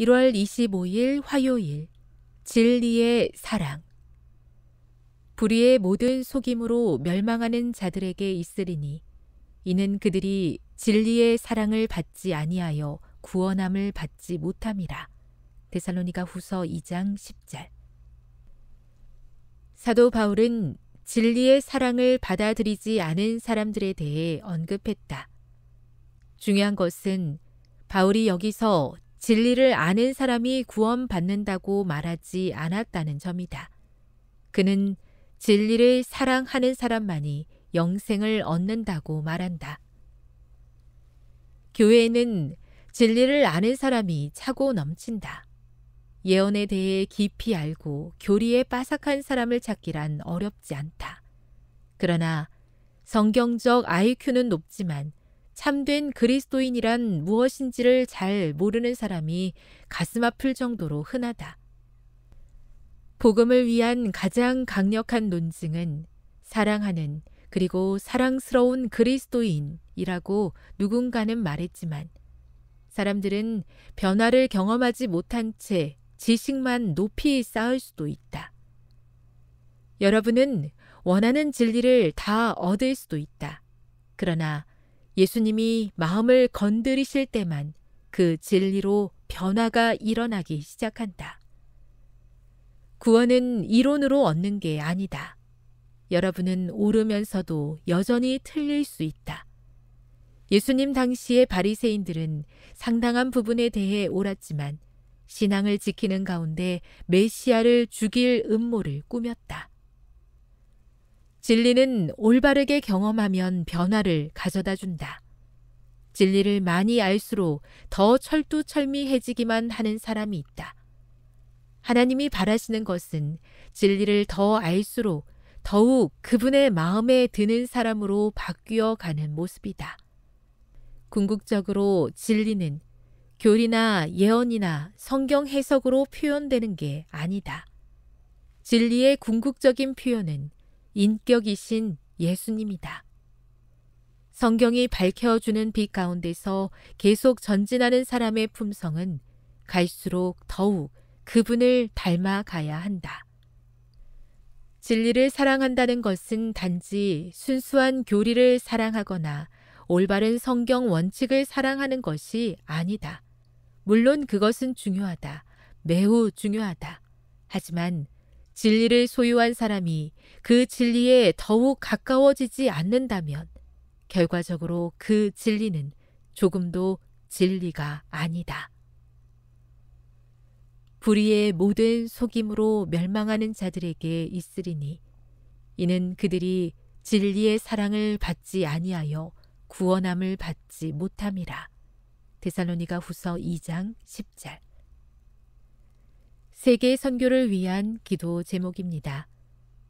1월 25일 화요일 진리의 사랑 불의의 모든 속임으로 멸망하는 자들에게 있으리니 이는 그들이 진리의 사랑을 받지 아니하여 구원함을 받지 못함이라. 데살로니가 후서 2장 10절 사도 바울은 진리의 사랑을 받아들이지 않은 사람들에 대해 언급했다. 중요한 것은 바울이 여기서 진리를 아는 사람이 구원받는다고 말하지 않았다는 점이다. 그는 진리를 사랑하는 사람만이 영생을 얻는다고 말한다. 교회에는 진리를 아는 사람이 차고 넘친다. 예언에 대해 깊이 알고 교리에 빠삭한 사람을 찾기란 어렵지 않다. 그러나 성경적 IQ는 높지만 참된 그리스도인이란 무엇인지를 잘 모르는 사람이 가슴 아플 정도로 흔하다. 복음을 위한 가장 강력한 논증은 사랑하는 그리고 사랑스러운 그리스도인이라고 누군가는 말했지만 사람들은 변화를 경험하지 못한 채 지식만 높이 쌓을 수도 있다. 여러분은 원하는 진리를 다 얻을 수도 있다. 그러나 예수님이 마음을 건드리실 때만 그 진리로 변화가 일어나기 시작한다. 구원은 이론으로 얻는 게 아니다. 여러분은 오르면서도 여전히 틀릴 수 있다. 예수님 당시의 바리새인들은 상당한 부분에 대해 옳았지만 신앙을 지키는 가운데 메시아를 죽일 음모를 꾸몄다. 진리는 올바르게 경험하면 변화를 가져다 준다. 진리를 많이 알수록 더 철두철미해지기만 하는 사람이 있다. 하나님이 바라시는 것은 진리를 더 알수록 더욱 그분의 마음에 드는 사람으로 바뀌어 가는 모습이다. 궁극적으로 진리는 교리나 예언이나 성경 해석으로 표현되는 게 아니다. 진리의 궁극적인 표현은 인격이신 예수님이다. 성경이 밝혀주는 빛 가운데서 계속 전진하는 사람의 품성은 갈수록 더욱 그분을 닮아가야 한다. 진리를 사랑한다는 것은 단지 순수한 교리를 사랑하거나 올바른 성경 원칙을 사랑하는 것이 아니다. 물론 그것은 중요하다. 매우 중요하다. 하지만 진리를 소유한 사람이 그 진리에 더욱 가까워지지 않는다면 결과적으로 그 진리는 조금도 진리가 아니다. 불의의 모든 속임으로 멸망하는 자들에게 있으리니 이는 그들이 진리의 사랑을 받지 아니하여 구원함을 받지 못함이라. 데살로니가 후서 2장 10절 세계 선교를 위한 기도 제목입니다.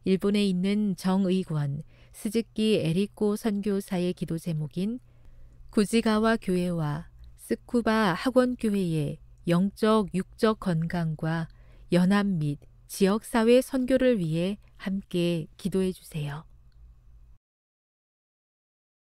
일본에 있는 정의권 스즈키 에리코 선교사의 기도 제목인 구지가와 교회와 스쿠바 학원교회의 영적 육적 건강과 연합 및 지역사회 선교를 위해 함께 기도해 주세요.